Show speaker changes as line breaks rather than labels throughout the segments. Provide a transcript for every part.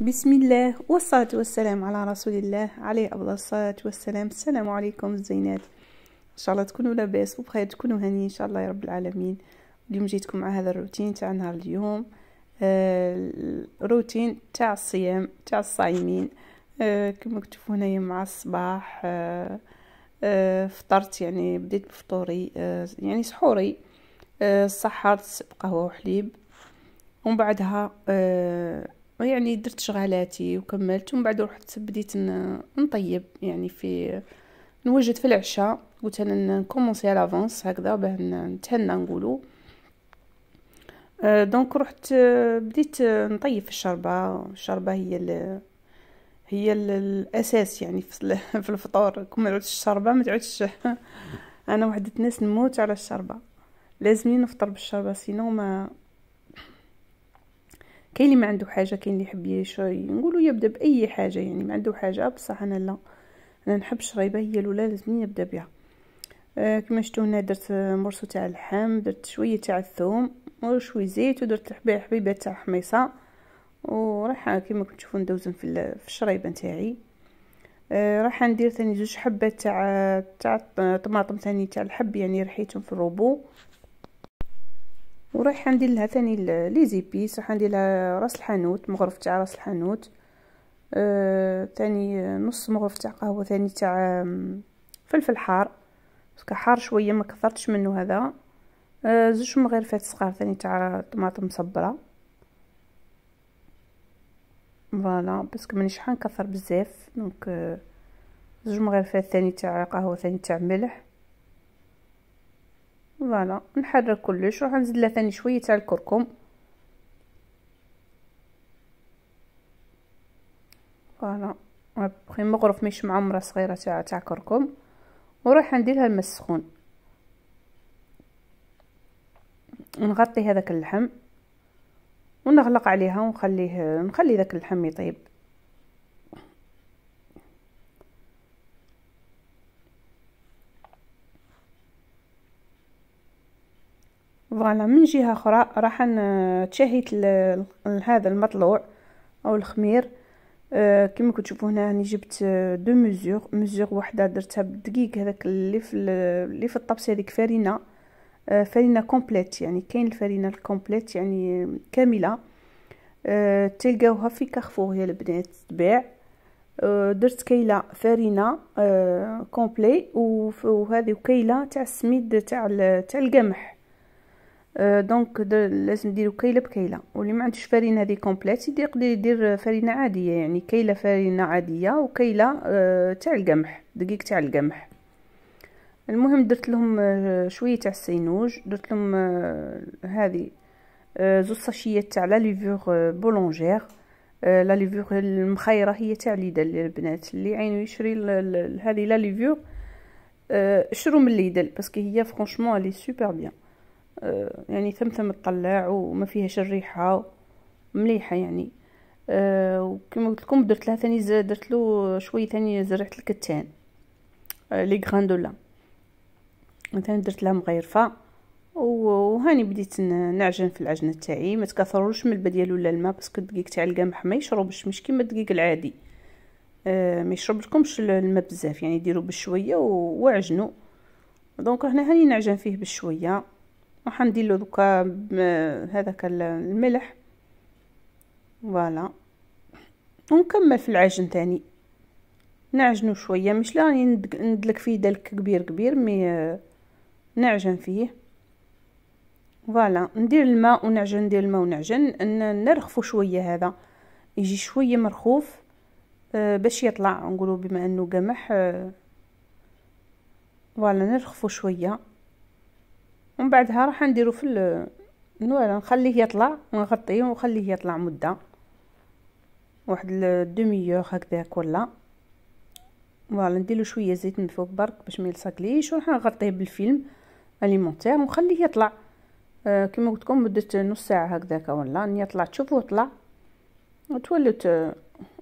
بسم الله والصلاة والسلام على رسول الله عليه أفضل الصلاة والسلام السلام عليكم الزينات إن شاء الله تكونوا لاباس وبخير تكونوا هانيين إن شاء الله يا رب العالمين اليوم جيتكم مع هذا الروتين تاع نهار اليوم آه روتين تاع الصيام تاع الصايمين آه كما كتشوفوا هنايا مع الصباح آه آه فطرت يعني بديت بفطوري آه يعني سحوري آه سحرت بقهوة وحليب ومن بعدها آه يعني درت شغالاتي وكملت ومن بعد رحت بديت نطيب يعني في نوجد في العشاء قلت انا نكومونسي لافونس هكذا باه نتهنى نقولوا أه دونك رحت آه، بديت آه، نطيب في الشربه الشربه هي ال هي الاساس يعني في, الفطور كون ما الشربه ما تعودش انا وحده الناس نموت على الشربه لازمني نفطر بالشربه سينو ما كاين اللي ما عنده حاجه كاين اللي يحب يشري نقولوا يبدا باي حاجه يعني ما عنده حاجه بصح انا لا انا نحب الشريبه هي الاولى لازمني نبدا بها آه كما شفتوا هنا درت مرسو تاع اللحم درت شويه تاع الثوم وشويه زيت ودرت حبيبه تاع حميصه وراح كما كنتو تشوفوا ندوز في الشريبه نتاعي آه راح ندير ثاني زوج حبات تاع تاع طماطم ثاني تاع الحب يعني رحيتهم في الروبو ورايحه ندير لها ثاني لي زيبيس راح ندير لها راس الحانوت مغرف تاع راس الحانوت آه ثاني نص مغرف تاع قهوه ثاني تاع فلفل حار باسكو حار شويه ما كثرتش منه هذا آه زوج مغرفات صغار ثاني تاع طماطم مصبره فوالا باسكو مانيش حنكثر بزاف دونك آه زوج مغرفات ثاني تاع قهوه ثاني تاع ملح فوالا نحرك كلش راح نزيد له ثاني شويه تاع الكركم فوالا ابخي مغرف مش معمره صغيره تاع تاع كركم وراح نديرها الماء السخون نغطي هذاك اللحم ونغلق عليها ونخليه نخلي ذاك اللحم يطيب فوالا من جهه اخرى راح تشهيت هذا المطلوع او الخمير أه كما كتشوفوا هنا راني جبت آه، دو ميزور ميزور وحده درتها بالدقيق هذاك اللي في اللي في الطبسي هذيك فرينه أه فرينه كومبليت يعني كاين الفرينه الكومبليت يعني كامله أه تلقاوها في كارفور هي البنات تبيع آه، درت كيله فرينه آه، كومبلي وهذه كيله تاع السميد تاع تاع القمح دونك euh, لازم نديرو كايله بكايله واللي ما عندوش فرينه هذه كومبليت يدير يقدر يدير فرينه عاديه يعني كايله فرينه عاديه وكيله آه، تاع القمح دقيق تاع القمح المهم درت لهم آه، شويه تاع السينوج درت لهم آه، هذه زوج صاشيات تاع لا ليفور بولونجير لا ليفور المخيره هي تاع ليدل البنات اللي عينو يشري هذه لا ليفور شرو من ليدل باسكو هي فرانشمون لي سوبر بيان آه، يعني ثمثم تطلع وما فيها شريحه مليحه يعني آه، وكما قلت لكم درت لها ثاني درت له شويه ثاني زرعت الكتان آه، لي غراندولا ثاني درت لها مغيرفه وهاني بديت نعجن في العجنة تاعي ما تكثروش من البا ديالو ولا الماء باسكو الدقيق تاع القمح ما يشربش مش كيما الدقيق العادي أه ما يشربلكمش الماء بزاف يعني ديروا بشويه وعجنوا دونك هنا هاني نعجن فيه بشويه راح ندير له دوكا هذاك الملح فوالا ونكمل في العجن تاني نعجنو شويه مش لا ندلك فيه دلك كبير كبير مي نعجن فيه فوالا ندير الماء ونعجن ندير الماء ونعجن نرخفو شويه هذا يجي شويه مرخوف آه، باش يطلع نقولوا بما انه قمح آه. فوالا نرخفو شويه ومن بعدها راح نديرو في نوالا نخليه يطلع ونغطيه ونخليه يطلع مده واحد دوميور هكذاك ولا فوالا نديرلو شويه زيت من فوق برك باش ميلصقليش وراح نغطيه بالفيلم أليمونتيغ ونخليه يطلع آه كيما قلتلكم مده نص ساعه هكذاك ولا يطلع تشوفوه طلع وتولوا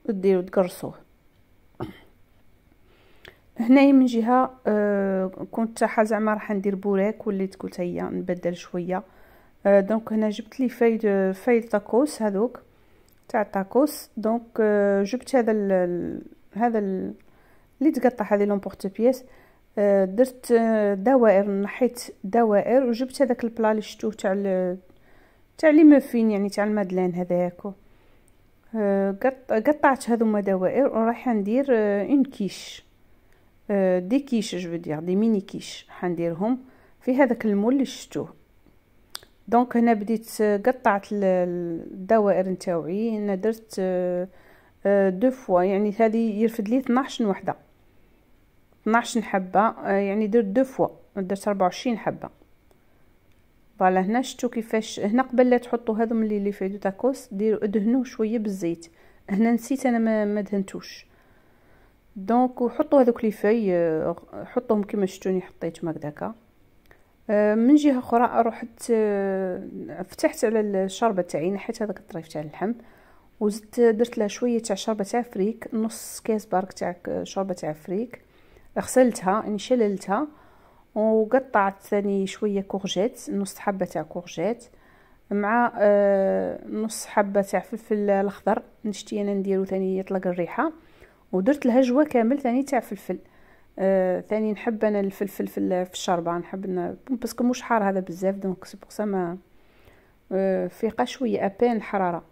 ديرو تقرصوه هنايا من جهه آه، كنت تاعها زعما راح ندير بوراك وليت قلت هيا نبدل شويه آه، دونك هنا جبت لي فايل فايد تاكوس هذوك تاع تاكوس دونك آه، جبت هذا الـ هذا الـ اللي تقطع هذه لومبورت بيس درت دوائر نحيت دوائر وجبت هذاك البلا اللي شفتوه تاع تاع لي مفين يعني تاع المدلان هذاك قطعت هذوما دوائر وراح ندير اون كيش آه، دي كيش جو دير دي ميني كيش حنديرهم في هذاك المول اللي شفتوه دونك هنا بديت آه، قطعت الدوائر نتاوعي هنا درت آه، دو فوا يعني هذه يرفد لي 12 وحده 12 حبه يعني درت دو فوا درت 24 حبه فوالا هنا شفتوا كيفاش هنا قبل لا تحطوا هذو اللي لي في دو تاكوس ديروا ادهنوه شويه بالزيت هنا نسيت انا ما دهنتوش دونك وحطوا هذوك لي في آه، حطوهم كما شفتوني حطيتهم هكذاك آه، من جهه اخرى رحت آه، فتحت على الشربه تاعي نحيت هذاك الطريف تاع اللحم وزدت درت لها شويه تاع شربه تاع فريك نص كاس بارك تاع شربه تاع فريك غسلتها يعني شللتها وقطعت ثاني شويه كورجيت نص حبه تاع كورجيت مع نص حبه تاع فلفل الاخضر نشتي انا نديرو ثاني يطلق الريحه ودرت جوا كامل ثاني تاع فلفل آه ثاني نحب انا الفلفل في في الشربه نحب باسكو مش حار هذا بزاف دونك سي بوغ ما آه فيقه شويه ابان الحراره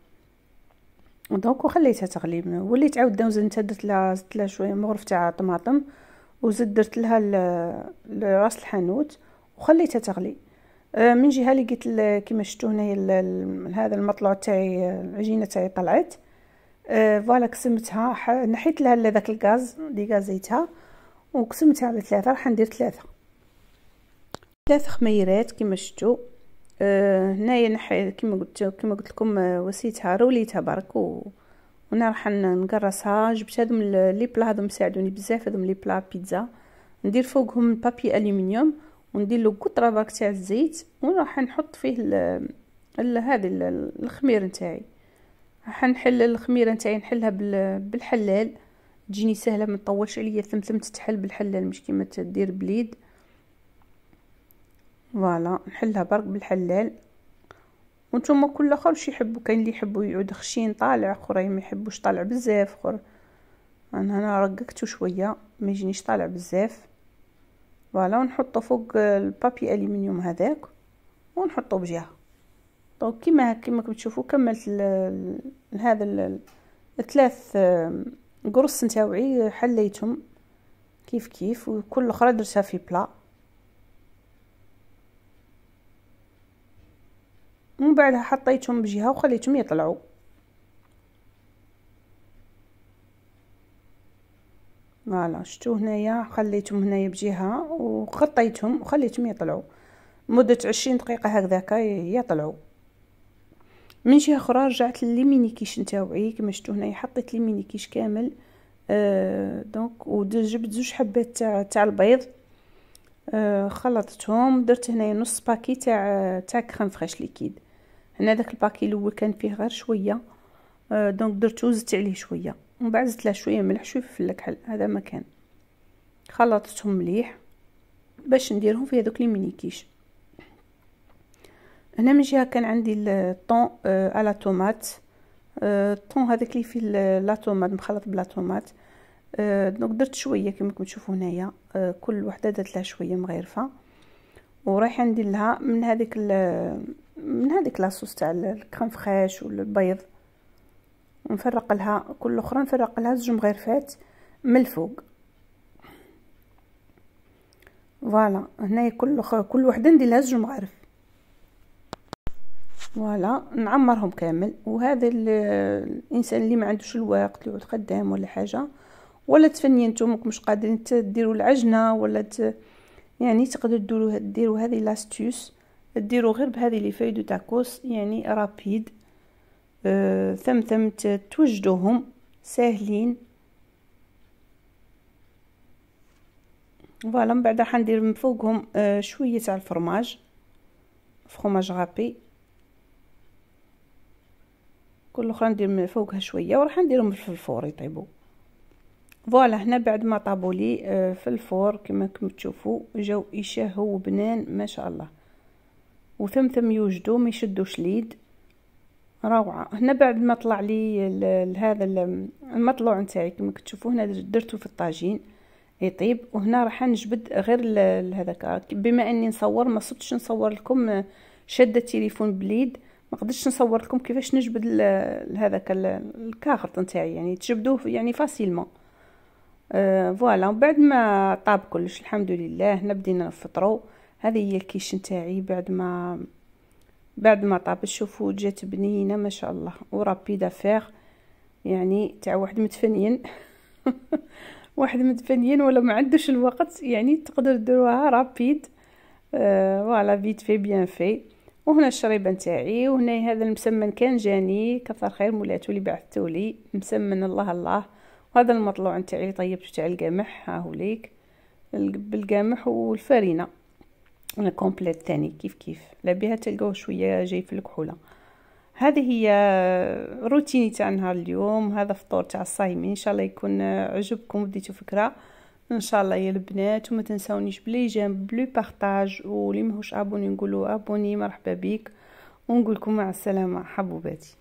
دونك وخليتها تغلي وليت عاود زدت درت لها زدت لها شويه مغرف تاع طماطم وزدت درت لها راس الحانوت وخليتها تغلي آه من جهه لقيت كيما شفتوا هنايا هذا المطلع تاعي آه، العجينه تاعي طلعت أه، فوالا قسمتها نحيت لها داك الغاز لي غازيتها وقسمتها على ثلاثه راح ندير ثلاثه ثلاث خميرات كما شفتوا آه هنايا نحي كما قلت كما قلت لكم أه، وسيتها روليتها برك و وانا راح نقرصها جبت هذو لي بلا هذو ساعدوني بزاف هذو لي بلا بيتزا ندير فوقهم بابي الومنيوم وندير له قطره برك تاع الزيت وراح نحط فيه هذه الخمير نتاعي حنحل الخميره نتاعي نحلها بالحلال تجيني سهله ما تطولش عليا الثمثم تتحل بالحلال مش كيما تدير بليد فوالا نحلها برك بالحلال وانتم كل اخر شي يحبوا كاين اللي يحبوا يعود خشين طالع اخرين ما يحبوش طالع بزاف اخر انا هنا رققته شويه ما يجينيش طالع بزاف فوالا ونحطه فوق البابي الومنيوم هذاك ونحطه بجهه دونك طيب، كيما كيما تشوفوا كملت هذا الثلاث قرص نتاوعي حليتهم كيف كيف وكل اخرى درتها في بلا ومن بعدها حطيتهم بجهه وخليتهم يطلعوا فوالا شتو هنايا خليتهم هنايا بجهه وغطيتهم وخليتهم يطلعوا مده عشرين دقيقه هكذاك يطلعوا من جهه اخرى رجعت كيش نتاوعي كما شفتوا هنايا حطيت كيش كامل آه دونك وجبت زوج حبات تاع تاع البيض آه خلطتهم درت هنايا نص باكي تاع تاع كريم فريش ليكيد هنا داك الباكي الاول كان فيه غير شويه آه دونك درتو زدت عليه شويه ومن بعد زدت له شويه ملح شويه فلفل كحل هذا ما كان خلطتهم مليح باش نديرهم في هذوك لي مينيكيش هنا من جهه كان عندي الطون آه، على طومات الطون آه، هذاك اللي فيه لا طومات مخلط بلا طومات آه، دونك درت شويه كما راكم تشوفوا هنايا كل وحده درت لها شويه مغيرفه ورايح ندير لها من هذيك من هذيك لاصوص تاع الكريم فريش والبيض ونفرق لها كل اخرى نفرق لها زوج مغرفات من الفوق فوالا هنايا كل كل وحده ندير لها زوج مغارف فوالا نعمرهم كامل وهذا الانسان اللي ما عندوش الوقت اللي خدام ولا حاجه ولا تفني نتوما مش قادرين تديروا العجنه ولا ت... يعني تقدروا ديروا ديروا هذه لاستيوس ديروا غير بهذه لي فاي دو تاكوس يعني رابيد آه ثم ثم توجدوهم ساهلين فوالا من بعد راح ندير من فوقهم آه شويه تاع الفرماج فرماج غابي كل اخرى ندير من فوقها شويه وراح نديرهم في الفور يطيبوا فوالا هنا بعد ما طابوا لي آه، في الفور كما راكم تشوفوا جاو يشهوا بنان ما شاء الله ثم يوجدوا ما يشدوش ليد روعه هنا بعد ما طلع لي هذا المطلوع نتاعي كما تشوفوا هنا درتو في الطاجين يطيب وهنا راح نجبد غير هذاك بما اني نصور ما صبتش نصور لكم شاده تليفون بليد ما قدرتش نصور لكم كيفاش نجبد هذاك الكاغط نتاعي يعني تجبدوه يعني فاسيلمون آه فوالا بعد ما طاب كلش الحمد لله نبدينا نفطرو هذه هي الكيش نتاعي بعد ما بعد ما طاب شوفوا جات بنينه ما شاء الله ورابيدا فيغ يعني تاع واحد متفنين واحد متفنين ولا ما عندوش الوقت يعني تقدر ديروها رابيد آه، فوالا آه فيت في بيان في وهنا الشريبه نتاعي وهنا هذا المسمن كان جاني كثر خير مولاتو اللي بعثتو لي مسمن الله الله وهذا المطلوع نتاعي اللي طيبته تاع القمح هاهو ليك بالقمح والفرينه انا كومبليت ثاني كيف كيف لا بها تلقاو شويه جاي في الكحوله هذه هي روتيني تاع نهار اليوم هذا فطور تاع الصايمين ان شاء الله يكون عجبكم وديتو فكره ان شاء الله يا البنات وما تنساونيش بلي جيم بلو بارطاج واللي ماهوش ابوني نقولوا ابوني مرحبا بك ونقول لكم مع السلامه حبوباتي